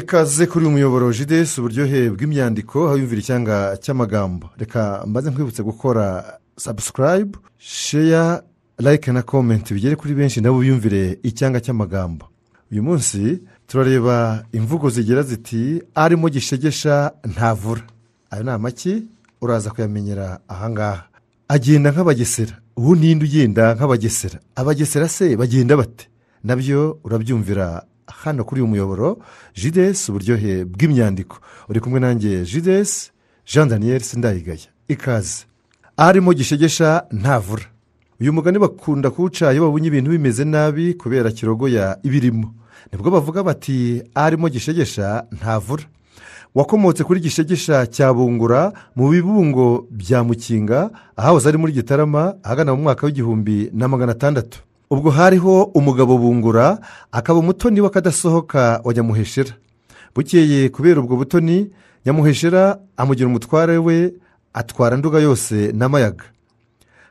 ikaze kuri uyu muyoboro jidesi uburyohe bw'imyandiko habiyumvira icyanga cy'amagambo reka mbaze nkwibutse gukora sabusikarayibu sheya layike na komenti bigere kuri benshi nabo biyumvire icyanga cy'amagambo uyu munsi turareba imvugo zigira ziti arimo gishegesha ntavura ayo ni amaki uraza kuyamenyera ahangaha agenda nk'abagesera ubu ninde ugenda nk'abagesera abagesera se bagenda bate nabyo urabyumvira hano kuri uyu muyoboro jidesi uburyohe bw'imyandiko uri kumwe nanjye jidesi jean daniel sindayigaya ikaze arimo gishegesha ntavura uyu mugani bakunda kuwuca iyo babonye ibintu bimeze nabi kubera kirogoya ibirimo nibwo bavuga bati arimo gishegesha ntavura wakomotse kuri gishegesha cya bungura mu bibungo bya mukinga ahahoze ari muri gitarama ahagana mu mwaka w'igihumbi na magana atandatu ubwo hariho umugabo bungura akaba umutoni w'akadasohoka wa nyamuheshera bukeye kubera ubwo butoni nyamuheshera amugira umutware we atwara nduga yose n'amayaga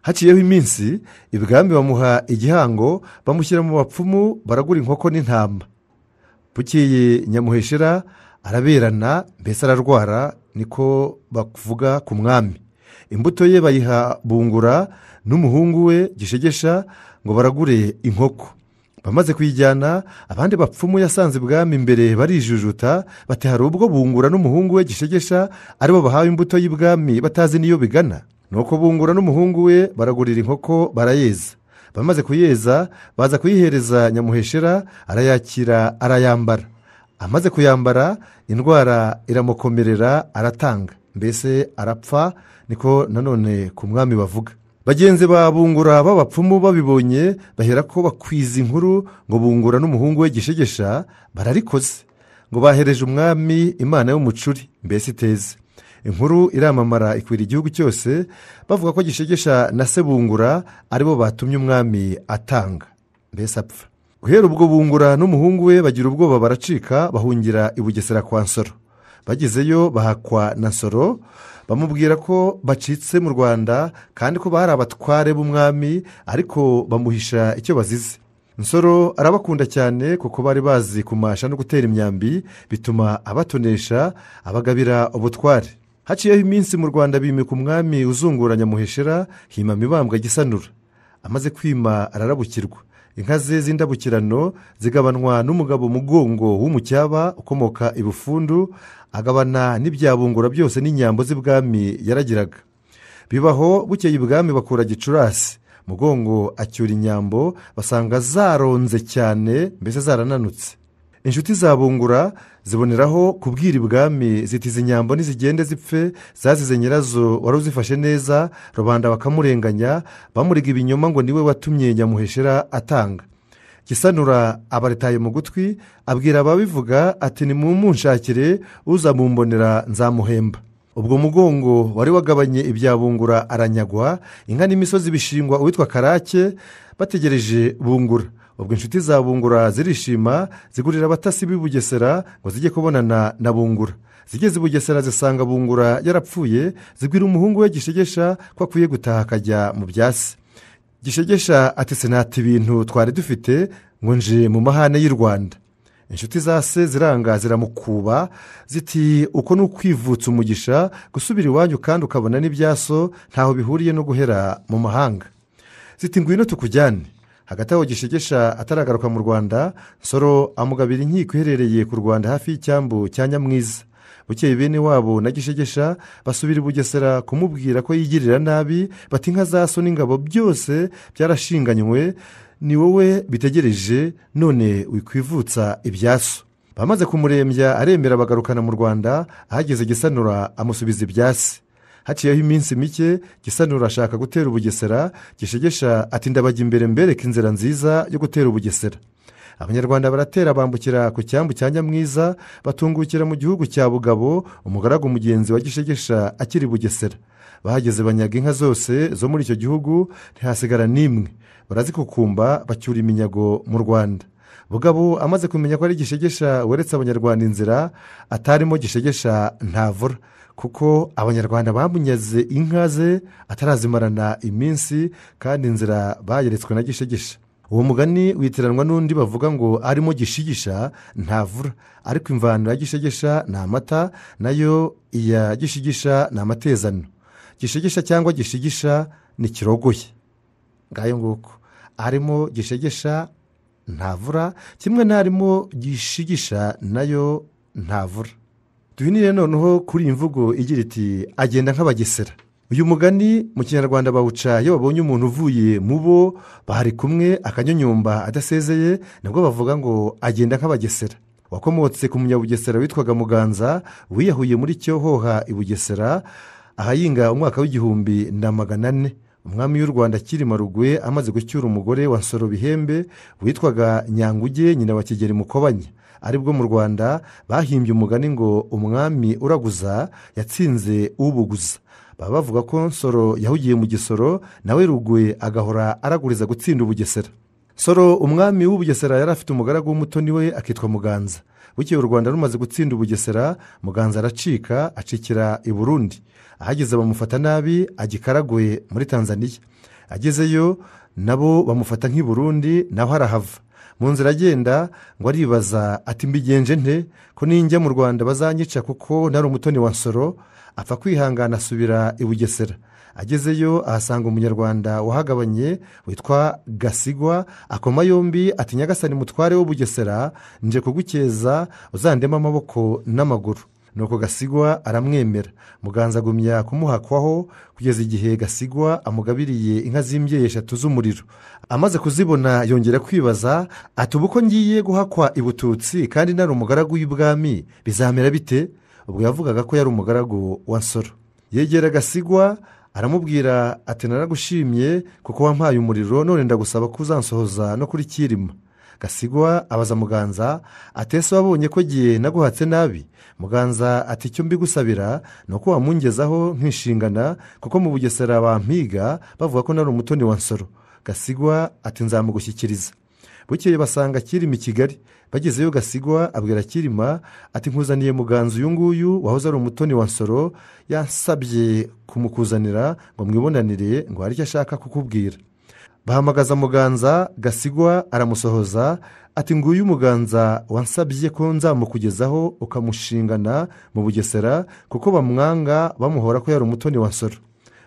haciyeho iminsi ibwami bamuha igihango bamushyira mu bapfumu baragura inkoko n'intama bukeye nyamuheshera araberana mbese ararwara niko bavuga ku mwami imbuto ye bayiha bungura n'umuhungu we gishegesha ngo baragure inkoko bamaze kuyijyana abandi bapfumu yasanze ibwami imbere barijujuta batahari ubwo bungura n'umuhungu we gishegesha aribo bahawe imbuto y'ibwami batazi n'iyo bigana nuko bungura n'umuhungu we baragurira inkoko barayeza bamaze kuyeza baza kuyihereza nyamuheshera arayakira arayambara amaze kuyambara indwara iramukomerera aratanga mbese arapfa niko nanone ku mwami bavuga bagenzi ba bungura b'abapfumu babibonye bahera ko bakwiza inkuru ngo bungura n'umuhungu we gishegesha bararikoze ngo bahereje umwami imana y'umucuri mbese iteze inkuru iramamara ikwira igihugu cyose bavuga ko gishegesha na se bungura aribo batumye umwami atanga mbese apfa guhera ubwo bungura n'umuhungu we bagira ubwoba baracika bahungira i bugesera kwa nsoro bagezeyo bahakwa na nsoro bamubwira ko bacitse mu rwanda kandi ko bari abatware b'umwami ariko bamuhisha icyo bazize nsoro arabakunda cyane kuko bari bazi kumasha no gutera imyambi bituma abatonesha abagabira ubutware haciyeho iminsi mu rwanda bimika umwami uzunguranya muheshera himama ibambwa gisanura amaze kwima ararabukirwa inka ze z'indabukirano zigabanwa n'umugabo mugongo w'umucyaba ukomoka i bufundu agabana n'ibyabungura byose n'inyambo z'ibwami yaragiraga bibaho bukeye ibwami bakura gicurasi mugongo acyura inyambo basanga zaronze cyane mbese zarananutse inshuti za bungura ziboneraho kubwira ibwami ziti izi nyambo nizigende zipfe zazize nyirazo wari uzifashe neza rubanda bakamurenganya bamurega ibinyoma ngo niwe watumye nyamuheshera atanga gisanura abaritaye mu gutwi abwira ababivuga ati nimumunshakire uza mumbonera nzamuhemba ubwo mugongo wari wagabanye ibya bungura aranyagwa inka n'imisozi bishingwa uwitwa karake bategereje bungura ubwo inshuti za bungura zirishima zigurira abatasi b'i bugesera ngo zijye kubonana na bungura zigeze i bugesera zisanga bungura yarapfuye zibwira umuhungu we gishegesha ko akwiye gutaha akajya mu byasi gishegesha ati sinati ibintu twari dufite ngo nje mu mahane y'u rwanda inshuti za se ziranga ziramukuba ziti uko ni ukwivutsa umugisha gusubira iwanyu kandi ukabona n'ibyaso ntaho bihuriye no guhera mu mahanga ziti ngwino tukujyane hagati aho gishegesha ataragaruka mu rwanda nsoro amugabira inkiko iherereye ku rwanda hafi y'icyambu cya nyamwiza bukeye bene wabo na gishegesha basubira i bugesera kumubwira ko yigirira nabi bati inka za so n'ingabo byose byarashinganywe ni wowe bitegereje none wikwivutsa ibyaso bamaze kumurembya aremera bagarukana mu rwanda ahageze gisanura amusubiza ibyasi haciyeho iminsi mike gisanura urashaka gutera ubugesera gishegesha ati ndabajya imbere mbereka inzira nziza yo gutera ubugesera abanyarwanda baratera bambukira ku cyambu cya nyamwiza batungukira mu gihugu cya bugabo umugaragu mugenzi wa gishegesha akiri bugesera bahageze banyaga inka zose zo muri icyo gihugu ntihasigara n'imwe barazikukumba bacyura iminyago mu rwanda bugabo amaze kumenya ko ari gishegesha weretse abanyarwanda inzira atarimo gishegesha ntavura kuko abanyarwanda bamunyaze inka ze atarazimarana iminsi kandi inzira bayeretswe na gishegesha uwo mugani witiranwa n'undi bavuga ngo arimo gishigisha ntavura ariko imvano ya gishegesha ni amata nayo iya gishigisha ni amatezano gishegesha cyangwa gishigisha ni kirogoye ngayo nguko arimo gishegesha ntavura kimwe n'arimo gishigisha nayo ntavura duhinire noneho kuri iyi mvugo igira iti agenda nk'abagesera uyu mugani mu kinyarwanda bawuca iyo babonye umuntu uvuye mu bo bari kumwe akanyonyomba adasezeye nabwo bavuga ngo agenda nk'abagesera wakomotse ku munyabugesera witwaga muganza wiyahuye muri cyo hoha i bugesera ahayinga umwaka w'igihumbi na magana ane umwami w'u rwanda kirima ruguye amaze gucyura umugore wa soro bihembe witwaga nyanguge nyina wa kigeli mukobanya aribwo mu rwanda bahimbye umugani ngo umwami uraguza yatsinze ubuguza baba bavuga ko nsoro yahugiye mu gisoro nawe ruguye agahora araguriza gutsinda ubugesera soro umwami w'ubugesera yari afite umugaragu w'umutoni we akitwa muganza bukeye u rwanda rumaze gutsinda ubugesera muganza aracika acikira i burundi ahageze bamufata nabi agikaraguye muri Tanzania. agezeyo nabo bamufata nk'i burundi naho arahava mu nzira agenda ngo aribaza ati mbigenje nte ko ninjya mu rwanda bazanyica kuko nari umutoni wa nsoro apfa kwihangana asubira i bugesera agezeyo ahasanga umunyarwanda wahagabanye witwa gasigwa akoma yombi ati nyagasani mutware wo nje kugukeza uzandemo amaboko n'amaguru nuko gasigwa aramwemera muganza agumya kumuhakwaho kugeza igihe gasigwa amugabiriye inka z'imbyeyi eshatu z'umuriro amaze kuzibona yongera kwibaza ati ubu ngiye guhakwa ibututsi kandi nari umugaragu w'ibwami bizamera bite ubwo yavugaga ko yari umugaragu wa nsoro yegera gasigwa aramubwira ati naragushimye kuko wampaye umuriro none ndagusaba ko uzansohoza no kuri kirima gasigwa abaza muganza atese wabonye ko igihe naguhatse nabi muganza ati icyo mbigusabira ni uko wamungezaho nkishingana kuko mu bugesera bampiga bavuga ko nari umutoni wa nsoro gasigwa ati nzamugushyikiriza bukeye basanga kirima i kigali bagezeyo gasigwa abwira kirima ati nkuzaniye muganza uyu nguyu wahoze ari umutoni wa nsoro yasabye kumukuzanira ngo mwibonanire ngo hari icyo ashaka kukubwira bahamagaza muganza gasigwa aramusohoza ati nguyu muganza wansabye ko nzamukugezaho ukamushingana mu bugesera kuko bamwanga bamuhora ko yari umutoni wa nsoro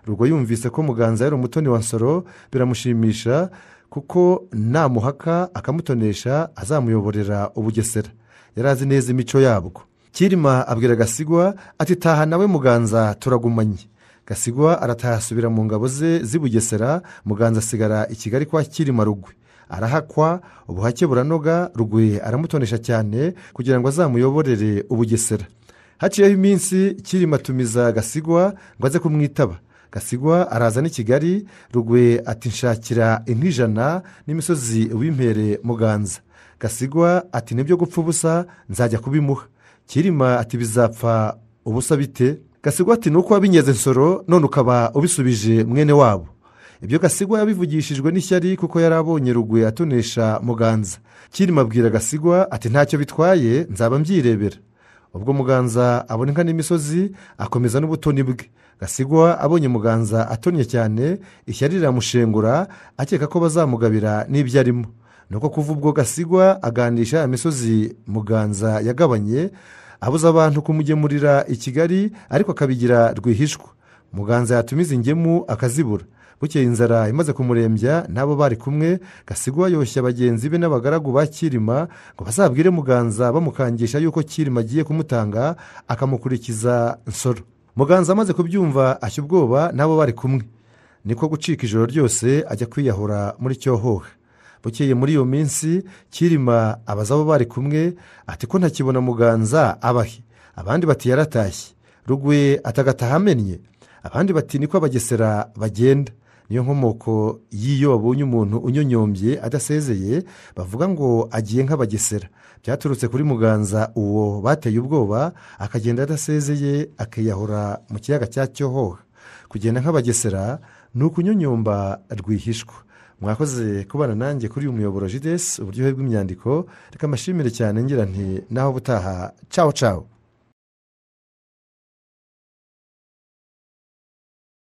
rugo yumvise ko muganza yari umutoni wa nsoro biramushimisha kuko namuhaka akamutonesha azamuyoborera ubugesera yari azi neza imico yabwo kirima abwira gasigwa ati taha nawe muganza turagumanye gasigwa arataha mu ngabo ze z’ibugesera bugesera muganza asigara i kigali kwa kirima rugwe arahakwa ubuhake buranoga rugwe aramutonesha cyane kugira ngo azamuyoborere ubugesera haciyeho iminsi kirima gasigwa ngo aze kumwitaba gasigwa araza n'i kigali rugwe ati nshakira ijana n'imisozi w'impere muganza gasigwa ati nibyo gupfa ubusa nzajya kubimuha kirima ati bizapfa ubusa bite gasigwa ati ni uko wabinyaze nsoro none ukaba ubisubije mwene wabo ibyo gasigwa yabivugishijwe n'ishyari kuko yari abonye rugwe atonesha muganza kirima abwira gasigwa ati ntacyo bitwaye nzaba mbyirebera ubwo muganza abona inka n'imisozi akomeza n'ubutoni bwe gasigwa abonye muganza atonnye cyane ishyari riramushengura akeka ko bazamugabira n'ibyo arimo nuko kuva ubwo gasigwa agandisha imisozi muganza yagabanye abuza abantu kumugemurira i kigali ariko akabigira rwihishwa muganza yatumiza ingemu akazibura bukeye inzara imaze kumurembya n'abo bari kumwe gasigwa yoshya bagenzi be n'abagaragu ba kirima ngo bazabwire muganza bamukangisha yuko kirima agiye kumutanga akamukurikiza nsoro muganza amaze kubyumva ashya ubwoba n'abo bari kumwe niko gucika ijoro ryose ajya kwiyahura muri cyohoha bukeye muri iyo minsi kirima abaza abo bari kumwe ati ko ntakibona muganza abahe abandi bati yaratashye rugwe atagataha abandi bati niko abagesera bagenda niyo nkomoko y'iyo babonye umuntu unyonyombye adasezeye bavuga ngo agiye nk'abagesera byaturutse kuri muganza uwo bateye ubwoba akagenda adasezeye akiyahura mu kiyaga cya cyohoha kugenda nk'abagesera ni ukunyonyomba rwihishwa mwakoze kubana nanjye kuri uyu muyoboro jidesi uburyohe bw'imyandiko reka mbashimire cyane ngira nti naho ubutaha cawo cawo